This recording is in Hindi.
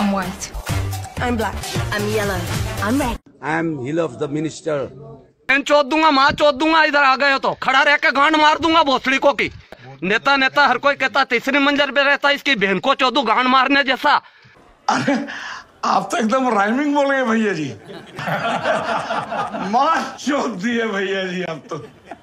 I'm white. I'm black. I'm yellow. I'm red. I'm Hill of the Minister. चोद दूंगा माँ चोद दूंगा इधर आ गए तो खड़ा रह के गांड मार दूंगा भोसड़ी को की नेता नेता हर कोई कहता तीसरी मंजर पे रहता इसकी बहन को चौदू गांड मारने जैसा अरे आप तो एकदम राइमिंग बोल गए भैया जी मार चोद दिए भैया जी आप तो